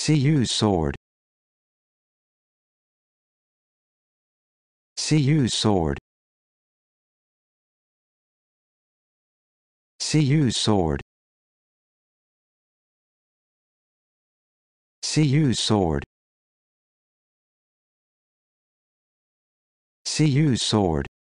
CU's sword. CU's sword. CU's sword. CU's sword. CU's sword.